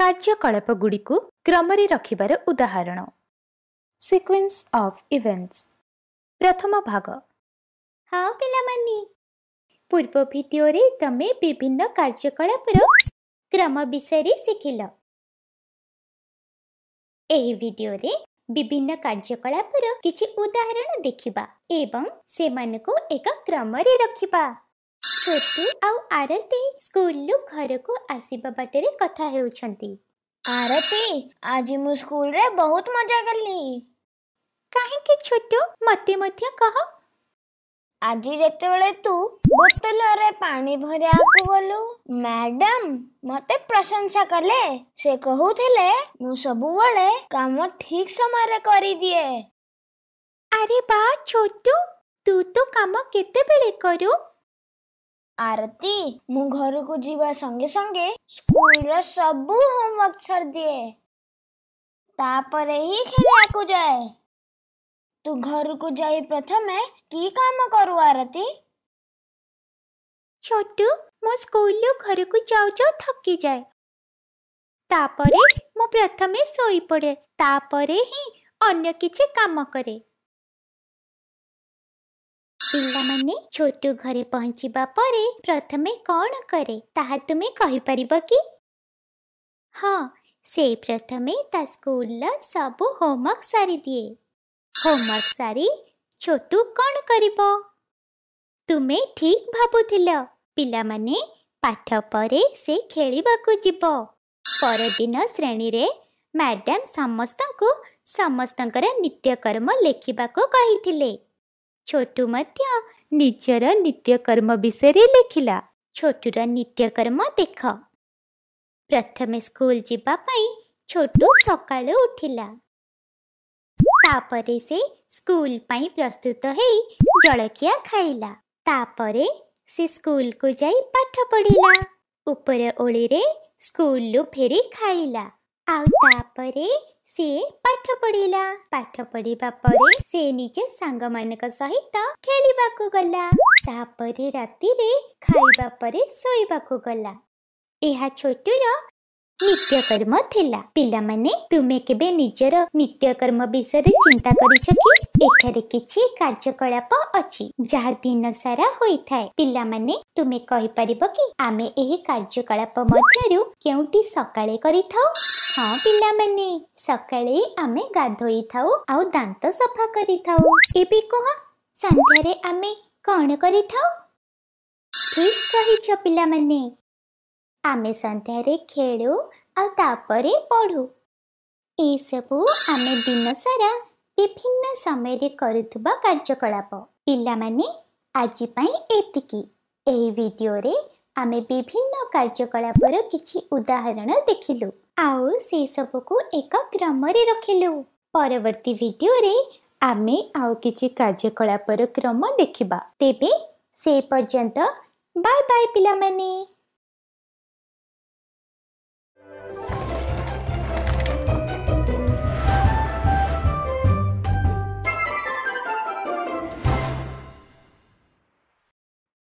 କାର୍ଯ୍ୟକଳାପଗୁଡ଼ିକୁ କ୍ରମରେ ରଖିବାର ଉଦାହରଣ ସିକ୍ୱେନ୍ସ ଅଫ୍ ଇଭେଣ୍ଟସ୍ ପ୍ରଥମ ଭାଗ ହଁ ପିଲାମାନେ ପୂର୍ବ ଭିଡ଼ିଓରେ ତମେ ବିଭିନ୍ନ କାର୍ଯ୍ୟକଳାପର କ୍ରମ ବିଷୟରେ ଶିଖିଲ ଏହି ଭିଡ଼ିଓରେ ବିଭିନ୍ନ କାର୍ଯ୍ୟକଳାପର କିଛି ଉଦାହରଣ ଦେଖିବା ଏବଂ ସେମାନଙ୍କୁ ଏକ କ୍ରମରେ ରଖିବା छोटू आउ आरती स्कूल लु घर को आसीबा बाटे कथा हेउ आरती आज मु स्कूल रे बहुत मजा करली काहे के छोटु मते मध्ये कहो आज जेते बेले तू बोतल रे पानी भरे आकु गलु मैडम मते प्रशंसा करले से कहू थेले मु सबु बेले काम ठीक समय रे करी दिए अरे बा छोटु तू तो काम केते बेले करू आरती मु घर को जीवा संगे संगे स्कूल रो सब होमवर्क सर दिए तापर ही खेला को जाए तू घर को जाई प्रथमे की काम करू आरती छोटू मो स्कूल लो घर को जाओ जाओ थकी जाए तापर मु प्रथमे सोई पड़े तापर ही अन्य किचे काम करे पाने छोटू घरे पहुँचवा प्रथम कौन करे ताहा तुम्हें कही कि हाँ से प्रथम स्कूल सब होमवर्क सारी दिए होमवर्क सारी छोटू कौन कर तुम्हें ठीक भावुल पाने पर से खेल पर श्रेणी रे मैडम समस्त को समस्त नित्यकर्म लेखा को कही ଛୋଟୁ ମଧ୍ୟ ନିଜର ନିତ୍ୟକର୍ମ ବିଷୟରେ ଲେଖିଲା ଛୋଟୁର ନିତ୍ୟକର୍ମ ଦେଖ ପ୍ରଥମେ ସ୍କୁଲ ଯିବା ପାଇଁ ଛୋଟୁ ସକାଳୁ ଉଠିଲା ତାପରେ ସେ ସ୍କୁଲ ପାଇଁ ପ୍ରସ୍ତୁତ ହେଇ ଜଳଖିଆ ଖାଇଲା ତାପରେ ସେ ସ୍କୁଲକୁ ଯାଇ ପାଠ ପଢ଼ିଲା ଉପର ଓଳିରେ ସ୍କୁଲରୁ ଫେରି ଖାଇଲା आउ तापरे से पाठ पढिला पाठ पढिबा से निजे संग मानक सहित खेलिबा को गल्ला तापरे राती रे खाइबा परे सोइबा को गल्ला एहा छोटुरो ନିତ୍ୟକର୍ମ ଥିଲା ପିଲାମାନେ ତୁମେ କେବେ ନିଜର ନିତ୍ୟକର୍ମ ବିଷୟରେ ଚିନ୍ତା କରିଛ କି ଏଠାରେ କିଛି କାର୍ଯ୍ୟକଳାପ ଅଛି ଯାହା ଦିନ ସାରା ହୋଇଥାଏ ପିଲାମାନେ ତୁମେ କହିପାରିବ କି ଆମେ ଏହି କାର୍ଯ୍ୟକଳାପ ମଧ୍ୟରୁ କେଉଁଟି ସକାଳେ କରିଥାଉ ହଁ ପିଲାମାନେ ସକାଳେ ଆମେ ଗାଧୋଇଥାଉ ଆଉ ଦାନ୍ତ ସଫା କରିଥାଉ ଏବେ କୁହ ସନ୍ଧ୍ୟାରେ ଆମେ କ'ଣ କରିଥାଉ ଠିକ୍ କହିଛ ପିଲାମାନେ ଆମେ ସନ୍ଧ୍ୟାରେ ଖେଳୁ ଆଉ ତାପରେ ପଢ଼ୁ ଏସବୁ ଆମେ ଦିନସାରା ବିଭିନ୍ନ ସମୟରେ କରୁଥିବା କାର୍ଯ୍ୟକଳାପ ପିଲାମାନେ ଆଜି ପାଇଁ ଏତିକି ଏହି ଭିଡ଼ିଓରେ ଆମେ ବିଭିନ୍ନ କାର୍ଯ୍ୟକଳାପର କିଛି ଉଦାହରଣ ଦେଖିଲୁ ଆଉ ସେସବୁକୁ ଏକ କ୍ରମରେ ରଖିଲୁ ପରବର୍ତ୍ତୀ ଭିଡ଼ିଓରେ ଆମେ ଆଉ କିଛି କାର୍ଯ୍ୟକଳାପର କ୍ରମ ଦେଖିବା ତେବେ ସେ ପର୍ଯ୍ୟନ୍ତ ବାଏ ବାଏ ପିଲାମାନେ